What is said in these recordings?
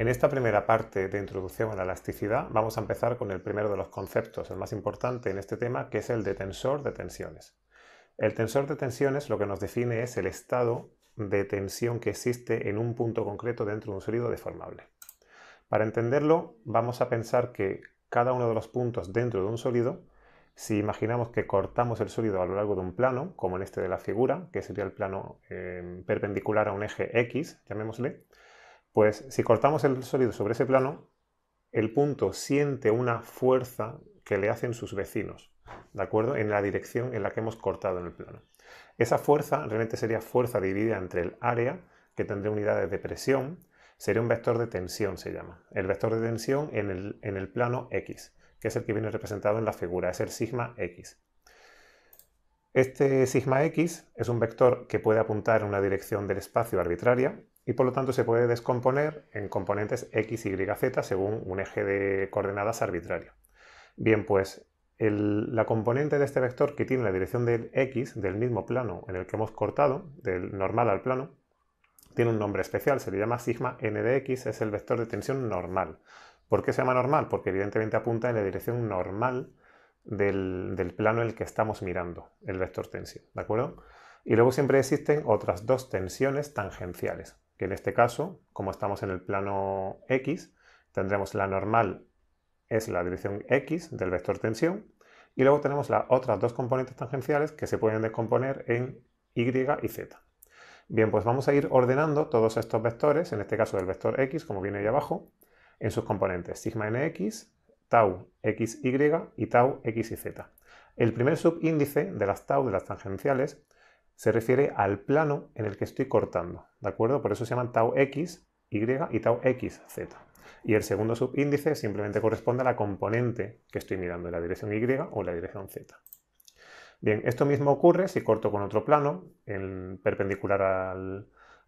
En esta primera parte de introducción a la elasticidad vamos a empezar con el primero de los conceptos, el más importante en este tema, que es el de tensor de tensiones. El tensor de tensiones lo que nos define es el estado de tensión que existe en un punto concreto dentro de un sólido deformable. Para entenderlo, vamos a pensar que cada uno de los puntos dentro de un sólido, si imaginamos que cortamos el sólido a lo largo de un plano, como en este de la figura, que sería el plano eh, perpendicular a un eje X, llamémosle, pues si cortamos el sólido sobre ese plano, el punto siente una fuerza que le hacen sus vecinos, ¿de acuerdo? En la dirección en la que hemos cortado en el plano. Esa fuerza realmente sería fuerza dividida entre el área, que tendría unidades de presión, sería un vector de tensión, se llama. El vector de tensión en el, plano X, que es el que viene representado en la figura, es el sigma X. Este sigma X es un vector que puede apuntar en una dirección del espacio arbitraria, y por lo tanto se puede descomponer en componentes x, y, z según un eje de coordenadas arbitrario. Bien, pues la componente de este vector que tiene la dirección del x del mismo plano en el que hemos cortado, del normal al plano, tiene un nombre especial, se le llama sigma n de x, es el vector de tensión normal. ¿Por qué se llama normal? Porque evidentemente apunta en la dirección normal del, del, plano en el que estamos mirando el vector tensión, ¿de acuerdo? Y luego siempre existen otras dos tensiones tangenciales que en este caso, como estamos en el plano X, tendremos la normal, es la dirección X del vector tensión, y luego tenemos las otras dos componentes tangenciales que se pueden descomponer en Y y Z. Bien, pues vamos a ir ordenando todos estos vectores, en este caso del vector X, como viene ahí abajo, en sus componentes sigma nx, tau xy y tau x y z. El primer subíndice de las tau de las tangenciales se refiere al plano en el que estoy cortando, ¿de acuerdo? Por eso se llaman tau x, y y tau x, z. Y el segundo subíndice simplemente corresponde a la componente que estoy mirando en la dirección y o la dirección z. Bien, esto mismo ocurre si corto con otro plano, en perpendicular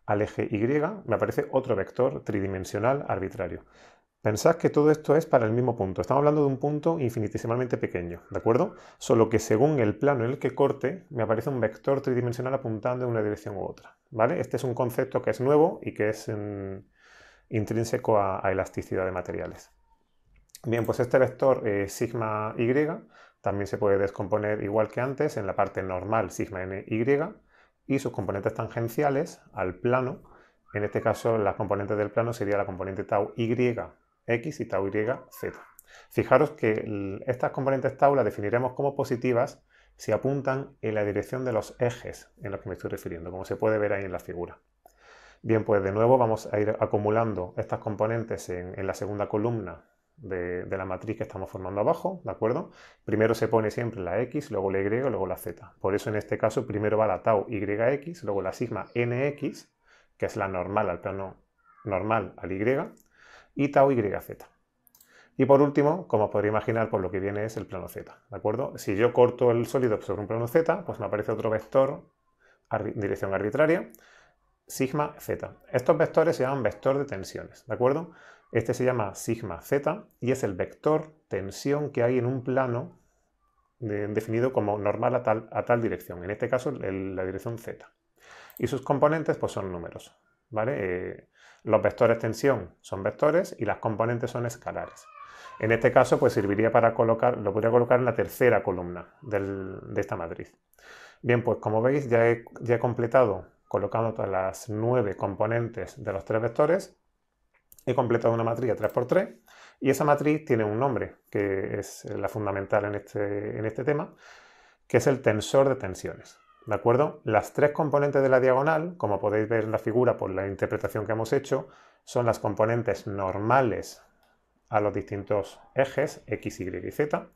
al eje Y, me aparece otro vector tridimensional arbitrario. Pensad que todo esto es para el mismo punto. Estamos hablando de un punto infinitesimalmente pequeño, ¿de acuerdo? Solo que según el plano en el que corte, me aparece un vector tridimensional apuntando en una dirección u otra, ¿vale? Este es un concepto que es nuevo y que es mm, intrínseco a, la elasticidad de materiales. Bien, pues este vector eh, sigma y también se puede descomponer igual que antes en la parte normal sigma n y y sus componentes tangenciales al plano. En este caso, las componentes del plano sería la componente tau y X y tau Y, Z. Fijaros que estas componentes tau las definiremos como positivas si apuntan en la dirección de los ejes en los que me estoy refiriendo, como se puede ver ahí en la figura. Bien, pues de nuevo vamos a ir acumulando estas componentes en, la segunda columna de, de, la matriz que estamos formando abajo, ¿de acuerdo? Primero se pone siempre la X, luego la Y, luego la Z. Por eso en este caso primero va la tau x, luego la sigma NX, que es la normal al plano normal al Y, y tau YZ. Y por último, como os podría imaginar, por pues lo que viene es el plano z, ¿de acuerdo? Si yo corto el sólido sobre un plano z, pues me aparece otro vector dirección arbitraria, sigma z. Estos vectores se llaman vector de tensiones, ¿de acuerdo? Este se llama sigma z y es el vector tensión que hay en un plano definido como normal a tal, a tal dirección, en este caso la dirección z. Y sus componentes pues, son números. Eh, los vectores tensión son vectores y las componentes son escalares. En este caso, pues serviría para colocar, lo podría colocar en la tercera columna de esta matriz. Bien, pues como veis ya he, ya completado, colocando todas las nueve componentes de los tres vectores, he completado una matriz 3x3 y esa matriz tiene un nombre que es la fundamental en este, en este tema, que es el tensor de tensiones. ¿De acuerdo? Las tres componentes de la diagonal, como podéis ver en la figura por la interpretación que hemos hecho, son las componentes normales a los distintos ejes x, y y z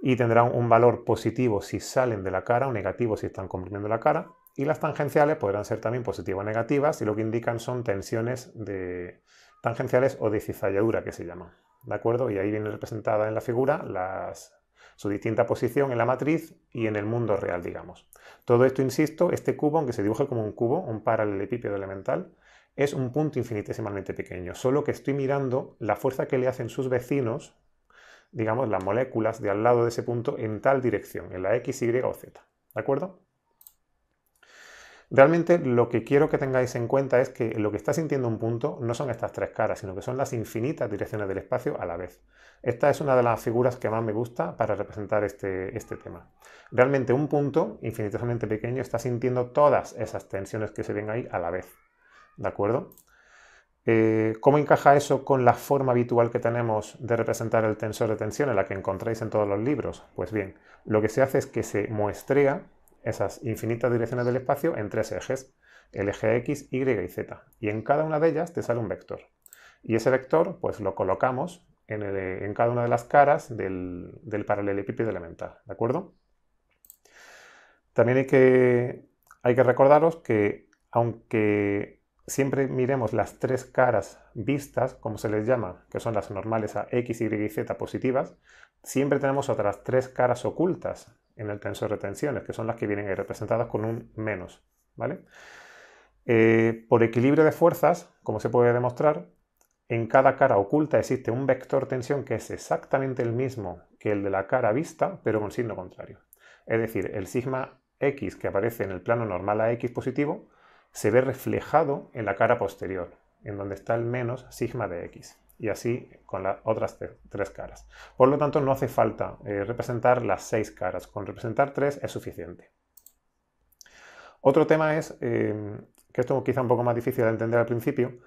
y tendrán un valor positivo si salen de la cara o negativo si están comprimiendo la cara y las tangenciales podrán ser también positivas o negativas y lo que indican son tensiones de tangenciales o de cizalladura que se llaman. ¿De acuerdo? Y ahí viene representada en la figura las su distinta posición en la matriz y en el mundo real, digamos. Todo esto, insisto, este cubo, aunque se dibuje como un cubo, un paralelepípedo elemental, es un punto infinitesimalmente pequeño, solo que estoy mirando la fuerza que le hacen sus vecinos, digamos, las moléculas de al lado de ese punto en tal dirección, en la X, Y o Z. ¿De acuerdo? Realmente lo que quiero que tengáis en cuenta es que lo que está sintiendo un punto no son estas tres caras, sino que son las infinitas direcciones del espacio a la vez. Esta es una de las figuras que más me gusta para representar este, este tema. Realmente un punto infinitamente pequeño está sintiendo todas esas tensiones que se ven ahí a la vez. ¿De acuerdo? Eh, ¿Cómo encaja eso con la forma habitual que tenemos de representar el tensor de tensión en la que encontráis en todos los libros? Pues bien, lo que se hace es que se muestrea esas infinitas direcciones del espacio en tres ejes, el eje X, Y y Z. Y en cada una de ellas te sale un vector. Y ese vector pues lo colocamos en, cada una de las caras del, del paralelepípedo elemental, ¿de acuerdo? También hay que, hay que recordaros que aunque siempre miremos las tres caras vistas, como se les llama, que son las normales a X, Y y Z positivas, siempre tenemos otras tres caras ocultas en el tensor de tensiones, que son las que vienen representadas con un menos. ¿vale? Eh, por equilibrio de fuerzas, como se puede demostrar, en cada cara oculta existe un vector tensión que es exactamente el mismo que el de la cara vista, pero con signo contrario. Es decir, el sigma X que aparece en el plano normal a X positivo se ve reflejado en la cara posterior, en donde está el menos sigma de X y así con las otras tres caras. Por lo tanto, no hace falta eh, representar las seis caras, con representar tres es suficiente. Otro tema es, em, que esto quizá un poco más difícil de entender al principio,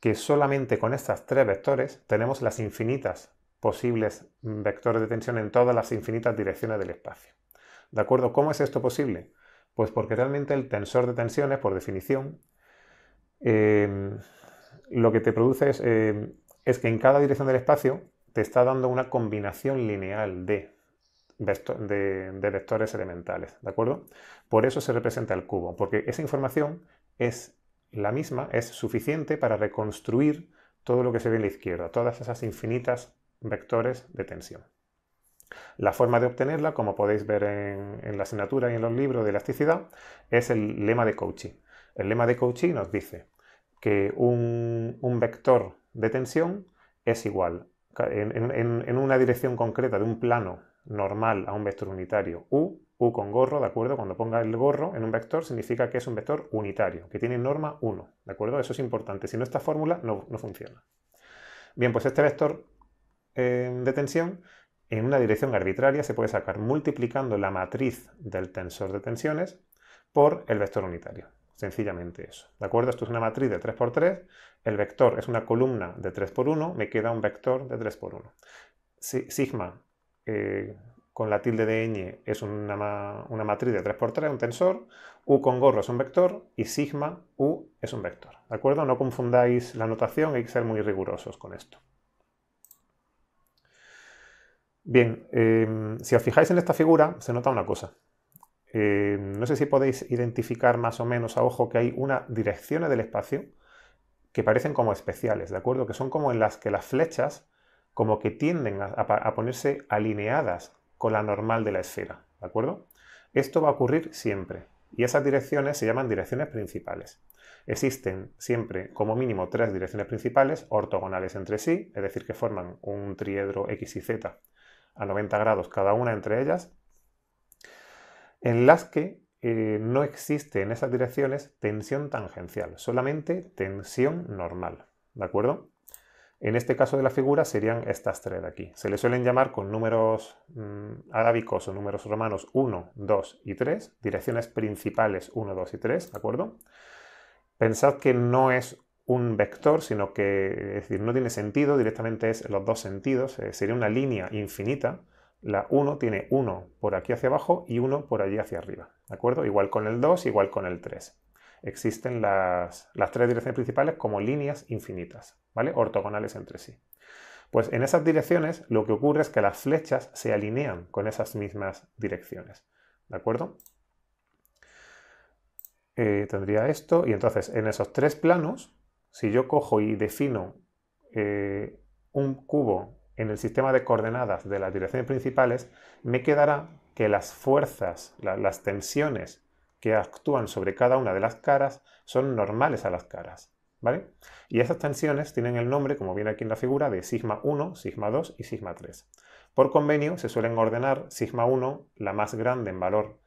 que solamente con estas tres vectores tenemos las infinitas posibles mm, vectores de tensión en todas las infinitas direcciones del espacio. ¿De acuerdo? ¿Cómo es esto posible? Pues porque realmente el tensor de tensiones, por definición, em, lo que te produce eh, es, que en cada dirección del espacio te está dando una combinación lineal de, vectores elementales, ¿de acuerdo? Por eso se representa el cubo, porque esa información es la misma, es suficiente para reconstruir todo lo que se ve en la izquierda, todas esas infinitas vectores de tensión. La forma de obtenerla, como podéis ver en, en la asignatura y en los libros de elasticidad, es el lema de Cauchy. El lema de Cauchy nos dice que un, vector de tensión es igual en, una dirección concreta de un plano normal a un vector unitario U, U con gorro, ¿de acuerdo? Cuando ponga el gorro en un vector significa que es un vector unitario, que tiene norma 1, ¿de acuerdo? Eso es importante, si no esta fórmula no, funciona. Bien, pues este vector em, de tensión en una dirección arbitraria se puede sacar multiplicando la matriz del tensor de tensiones por el vector unitario. Sencillamente eso. ¿De acuerdo? Esto es una matriz de 3x3. El vector es una columna de 3x1. Me queda un vector de 3x1. Si, sigma eh, con la tilde de ñ es una, matriz de 3x3, un tensor. U con gorro es un vector. Y sigma U es un vector. ¿De acuerdo? No confundáis la notación. Hay que ser muy rigurosos con esto. Bien, eh, si os fijáis en esta figura, se nota una cosa. Eh, no sé si podéis identificar más o menos a ojo que hay unas direcciones del espacio que parecen como especiales, ¿de acuerdo? Que son como en las que las flechas como que tienden a, a ponerse alineadas con la normal de la esfera, ¿de acuerdo? Esto va a ocurrir siempre y esas direcciones se llaman direcciones principales. Existen siempre como mínimo tres direcciones principales ortogonales entre sí, es decir, que forman un triedro X y Z a 90 grados cada una entre ellas, en las que eh, no existe en esas direcciones tensión tangencial, solamente tensión normal. ¿De acuerdo? En este caso de la figura serían estas tres de aquí. Se le suelen llamar con números mm, arábicos o números romanos 1, 2 y 3, direcciones principales 1, 2 y 3, ¿de acuerdo? Pensad que no es un vector, sino que decir, no tiene sentido, directamente es los dos sentidos, eh, sería una línea infinita la 1 tiene 1 por aquí hacia abajo y 1 por allí hacia arriba. ¿De acuerdo? Igual con el 2, igual con el 3. Existen las, tres direcciones principales como líneas infinitas, ¿vale? Ortogonales entre sí. Pues en esas direcciones lo que ocurre es que las flechas se alinean con esas mismas direcciones. ¿De acuerdo? Eh, tendría esto y entonces en esos tres planos, si yo cojo y defino eh, un cubo en el sistema de coordenadas de las direcciones principales, me quedará que las fuerzas, las tensiones que actúan sobre cada una de las caras son normales a las caras. ¿Vale? Y esas tensiones tienen el nombre, como viene aquí en la figura, de sigma 1, sigma 2 y sigma 3. Por convenio se suelen ordenar sigma 1, la más grande en valor,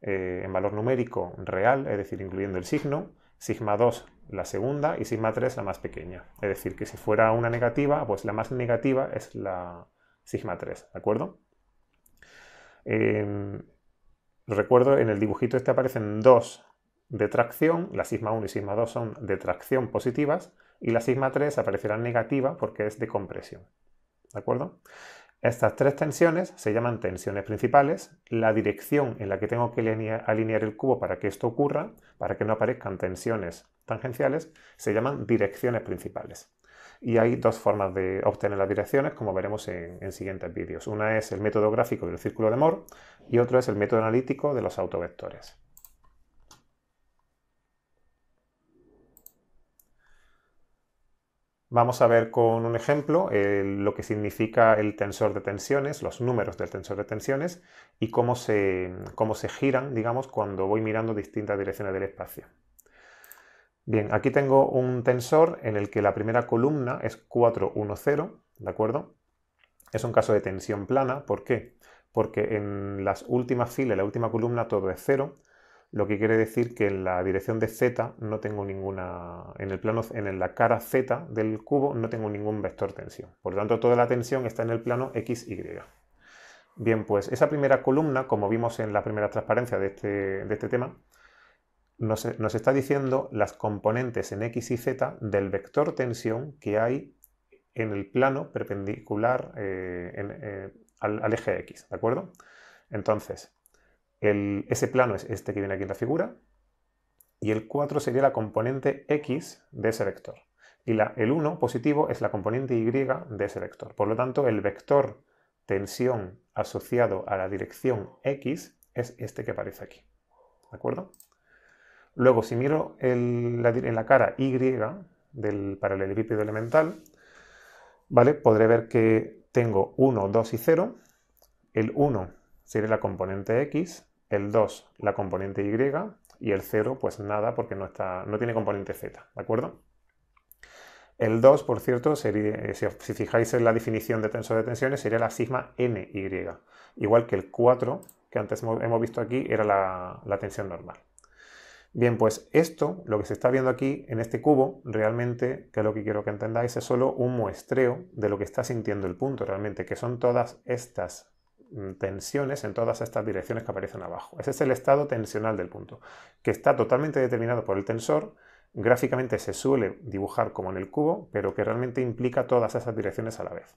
eh, en valor numérico real, es decir, incluyendo el signo, sigma 2, la segunda y sigma 3 la más pequeña. Es decir, que si fuera una negativa, pues la más negativa es la sigma 3, ¿de acuerdo? Em, recuerdo, en el dibujito este aparecen dos de tracción, la sigma 1 y sigma 2 son de tracción positivas y la sigma 3 aparecerá negativa porque es de compresión, ¿de acuerdo? Estas tres tensiones se llaman tensiones principales. La dirección en la que tengo que alinear el cubo para que esto ocurra, para que no aparezcan tensiones tangenciales, se llaman direcciones principales. Y hay dos formas de obtener las direcciones, como veremos en, siguientes vídeos. Una es el método gráfico del círculo de Mohr y otro es el método analítico de los autovectores. Vamos a ver con un ejemplo lo que significa el tensor de tensiones, los números del tensor de tensiones y cómo se, cómo se giran, digamos, cuando voy mirando distintas direcciones del espacio. Bien, aquí tengo un tensor en el que la primera columna es 4, 1, 0, ¿de acuerdo? Es un caso de tensión plana, ¿por qué? Porque en las últimas filas, la última columna, todo es 0, lo que quiere decir que en la dirección de z no tengo ninguna, en el plano, en la cara z del cubo no tengo ningún vector tensión. Por lo tanto, toda la tensión está en el plano x, y. Bien, pues esa primera columna, como vimos en la primera transparencia de este, este tema, nos, está diciendo las componentes en x y z del vector tensión que hay en el plano perpendicular eh, eh, al, al eje x, ¿de acuerdo? Entonces, ese plano es este que viene aquí en la figura. Y el 4 sería la componente x de ese vector. Y la, el 1 positivo es la componente y de ese vector. Por lo tanto, el vector tensión asociado a la dirección x es este que aparece aquí. ¿De acuerdo? Luego, si miro en la cara y del paralelepípedo elemental, ¿vale? Podré ver que tengo 1, 2 y 0. El 1 sería la componente x el 2 la componente Y y el 0 pues nada porque no, está, no tiene componente Z, ¿de acuerdo? El 2, por cierto, eh, si, fijáis en la definición de tensor de tensiones, sería la sigma NY, igual que el 4 que antes hemos visto aquí era la, la tensión normal. Bien, pues esto, lo que se está viendo aquí en este cubo, realmente, que es lo que quiero que entendáis, es solo un muestreo de lo que está sintiendo el punto realmente, que son todas estas Mm, tensiones en todas estas direcciones que aparecen abajo. Ese es el estado tensional del punto, que está totalmente determinado por el tensor, gráficamente se suele dibujar como en el cubo, pero que realmente implica todas esas direcciones a la vez.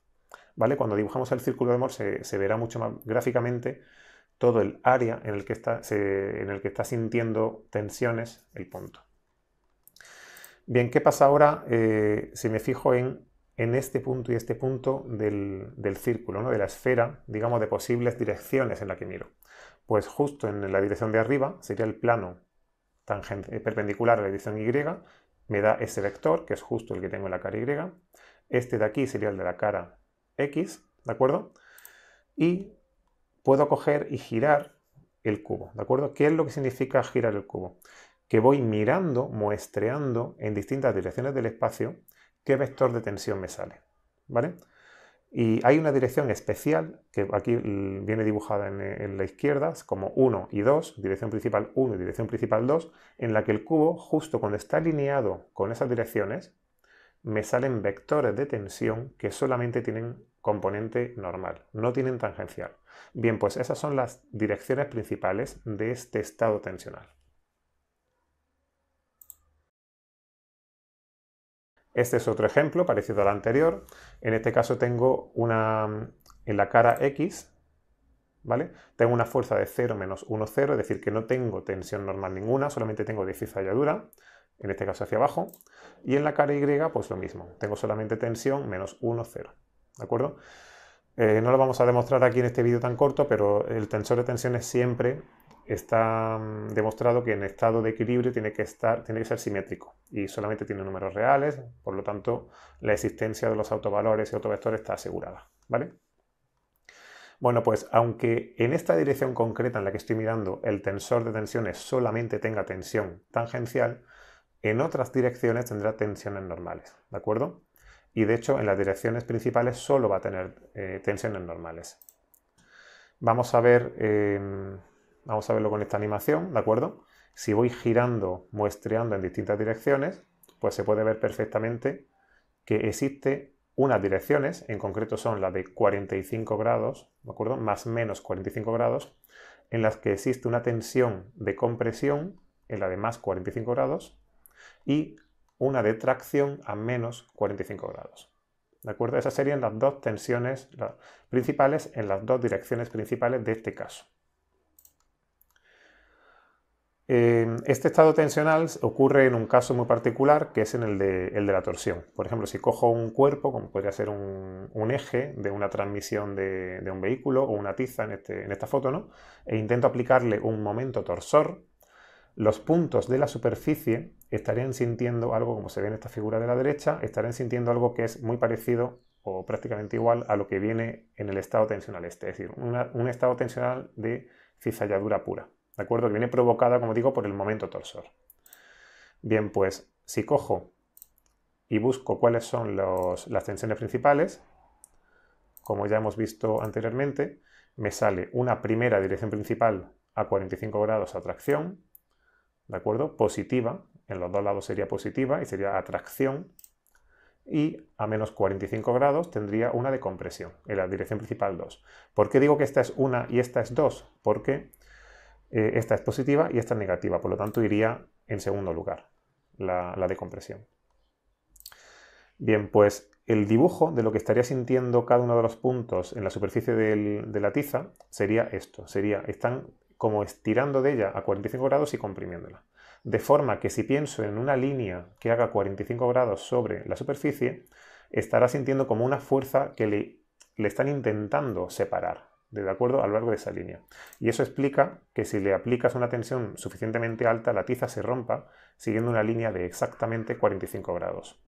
¿Vale? Cuando dibujamos el círculo de Mohr se, verá mucho más gráficamente todo el área en el que está, en el que está sintiendo tensiones el punto. Bien, ¿qué pasa ahora eh, si me fijo en en este punto y este punto del, círculo, ¿no? de la esfera, digamos, de posibles direcciones en la que miro. Pues justo en la dirección de arriba sería el plano eh, perpendicular a la dirección Y, me da ese vector, que es justo el que tengo en la cara Y. Este de aquí sería el de la cara X, ¿de acuerdo? Y puedo coger y girar el cubo, ¿de acuerdo? ¿Qué es lo que significa girar el cubo? Que voy mirando, muestreando en distintas direcciones del espacio qué vector de tensión me sale. ¿Vale? Y hay una dirección especial, que aquí viene dibujada en, la izquierda, como 1 y 2, dirección principal 1 y dirección principal 2, en la que el cubo, justo cuando está alineado con esas direcciones, me salen vectores de tensión que solamente tienen componente normal, no tienen tangencial. Bien, pues esas son las direcciones principales de este estado tensional. Este es otro ejemplo parecido al anterior. En este caso tengo una, mm, en la cara X, ¿vale? Tengo una fuerza de 0 menos 1, 0, es decir, que no tengo tensión normal ninguna, solamente tengo falladura, en este caso hacia abajo. Y en la cara Y, pues lo mismo, tengo solamente tensión menos 1, 0, ¿de acuerdo? Eh, no lo vamos a demostrar aquí en este vídeo tan corto, pero el tensor de tensión es siempre está mm, demostrado que en estado de equilibrio tiene que, estar, ser simétrico y solamente tiene números reales, por lo tanto la existencia de los autovalores y autovectores está asegurada, ¿vale? Bueno, pues aunque en esta dirección concreta en la que estoy mirando el tensor de tensiones solamente tenga tensión tangencial, en otras direcciones tendrá tensiones normales, ¿de acuerdo? Y de hecho en las direcciones principales solo va a tener eh, tensiones normales. Vamos a ver... Em, Vamos a verlo con esta animación, ¿de acuerdo? Si voy girando, muestreando en distintas direcciones, pues se puede ver perfectamente que existe unas direcciones, en concreto son las de 45 grados, ¿de acuerdo? Más menos 45 grados, en las que existe una tensión de compresión en la de más 45 grados y una de tracción a menos 45 grados. ¿De acuerdo? Esas serían las dos tensiones principales en las dos direcciones principales de este caso. Eh, este estado tensional ocurre en un caso muy particular que es en el de, la torsión. Por ejemplo, si cojo un cuerpo, como podría ser un, eje de una transmisión de, un vehículo o una tiza este, en, esta foto, ¿no? e intento aplicarle un momento torsor, los puntos de la superficie estarían sintiendo algo, como se ve en esta figura de la derecha, estarían sintiendo algo que es muy parecido o prácticamente igual a lo que viene en el estado tensional este, es decir, un estado tensional de cizalladura pura. ¿de acuerdo? Que viene provocada, como digo, por el momento torsor. Bien, pues si cojo y busco cuáles son las tensiones principales, como ya hemos visto anteriormente, me sale una primera dirección principal a 45 grados atracción, ¿de acuerdo? Positiva, en los dos lados sería positiva y sería atracción, y a menos 45 grados tendría una de compresión, en la dirección principal 2. ¿Por qué digo que esta es una y esta es 2? Porque eh, esta es positiva y esta es negativa, por lo tanto iría en segundo lugar la, de compresión. Bien, pues el dibujo de lo que estaría sintiendo cada uno de los puntos en la superficie de la tiza sería esto, sería, están como estirando de ella a 45 grados y comprimiéndola. De forma que si pienso en una línea que haga 45 grados sobre la superficie, estará sintiendo como una fuerza que le están intentando separar de acuerdo a lo largo de esa línea. Y eso explica que si le aplicas una tensión suficientemente alta, la tiza se rompa siguiendo una línea de exactamente 45 grados.